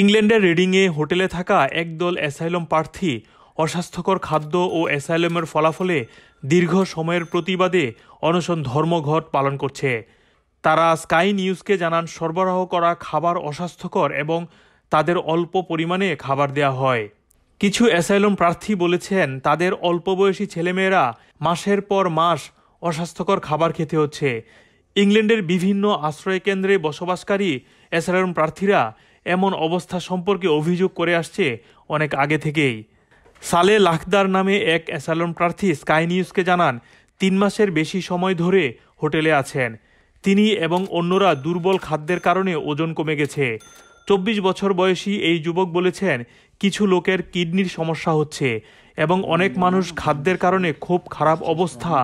ইংল্যান্ডের রেডিংয়ে হোটেলে থাকা একদল অ্যাসাইলম প্রার্থী অস্বাস্থ্যকর খাদ্য ও অ্যাসাইলমের ফলাফলে দীর্ঘ সময়ের প্রতিবাদে অনশন ধর্মঘট পালন করছে তারা স্কাই নিউজকে জানান সরবরাহ করা খাবার অস্বাস্থ্যকর এবং তাদের অল্প পরিমাণে খাবার দেয়া হয় কিছু অ্যাসাইলম প্রার্থী বলেছেন তাদের অল্প বয়সী ছেলেমেয়েরা মাসের পর মাস অস্বাস্থ্যকর খাবার খেতে হচ্ছে ইংল্যান্ডের বিভিন্ন আশ্রয়কেন্দ্রে বসবাসকারী অ্যাসাইলম প্রার্থীরা এমন অবস্থা সম্পর্কে অভিযোগ করে আসছে অনেক আগে থেকেই সালে লাখদার নামে এক অ্যাসালন প্রার্থী স্কাই নিউজকে জানান তিন মাসের বেশি সময় ধরে হোটেলে আছেন তিনি এবং অন্যরা দুর্বল খাদ্যের কারণে ওজন কমে গেছে চব্বিশ বছর বয়সী এই যুবক বলেছেন কিছু লোকের কিডনির সমস্যা হচ্ছে এবং অনেক মানুষ খাদ্যের কারণে খুব খারাপ অবস্থা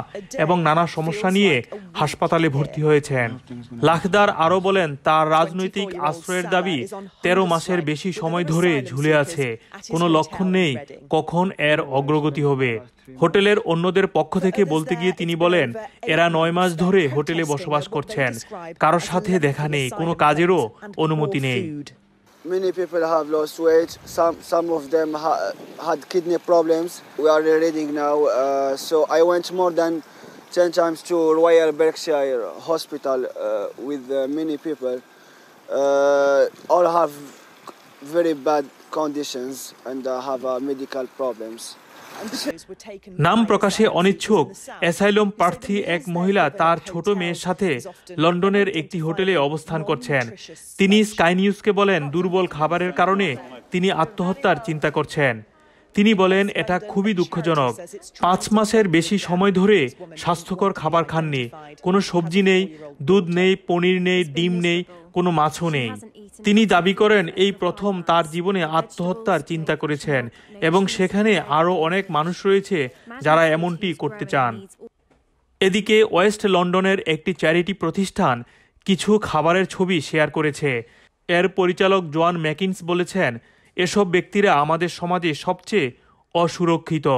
এবং নানা সমস্যা নিয়ে হাসপাতালে ভর্তি হয়েছেন লাখদার আরও বলেন তার রাজনৈতিক আশ্রয়ের দাবি তেরো মাসের বেশি সময় ধরে ঝুলে আছে কোনো লক্ষণ নেই কখন এর অগ্রগতি হবে হোটেলের অন্যদের পক্ষ থেকে বলতে গিয়ে তিনি বলেন এরা নয় মাস ধরে হোটেলে বসবাস করছেন কারোর সাথে দেখা নেই কোনো কাজেরও অনুমতি নেই Many people have lost weight. Some, some of them ha had kidney problems. We are reading now. Uh, so I went more than 10 times to Royal Berkshire Hospital uh, with uh, many people. Uh, all have very bad conditions and uh, have uh, medical problems. নাম প্রকাশে অনিচ্ছুক asylum প্রার্থী এক মহিলা তার ছোট মেয়ের সাথে লন্ডনের একটি হোটেলে অবস্থান করছেন তিনি স্কাই নিউজকে বলেন দুর্বল খাবারের কারণে তিনি আত্মহত্যার চিন্তা করছেন তিনি বলেন এটা খুবই দুঃখজনক পাঁচ মাসের বেশি সময় ধরে স্বাস্থ্যকর খাবার খাননি কোনো সবজি নেই দুধ নেই পনির নেই ডিম নেই কোনো মাছও নেই তিনি দাবি করেন এই প্রথম তার জীবনে আত্মহত্যার চিন্তা করেছেন এবং সেখানে আরও অনেক মানুষ রয়েছে যারা এমনটি করতে চান এদিকে ওয়েস্ট লন্ডনের একটি চ্যারিটি প্রতিষ্ঠান কিছু খাবারের ছবি শেয়ার করেছে এর পরিচালক জোয়ান ম্যাকিন্স বলেছেন এসব ব্যক্তিরা আমাদের সমাজে সবচেয়ে অসুরক্ষিত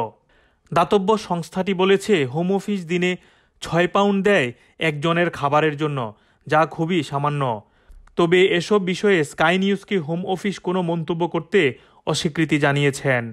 দাতব্য সংস্থাটি বলেছে হোম অফিস দিনে ছয় পাউন্ড দেয় একজনের খাবারের জন্য যা খুবই সামান্য তবে এসব বিষয়ে স্কাই নিউজকে হোম অফিস কোনো মন্তব্য করতে অস্বীকৃতি জানিয়েছেন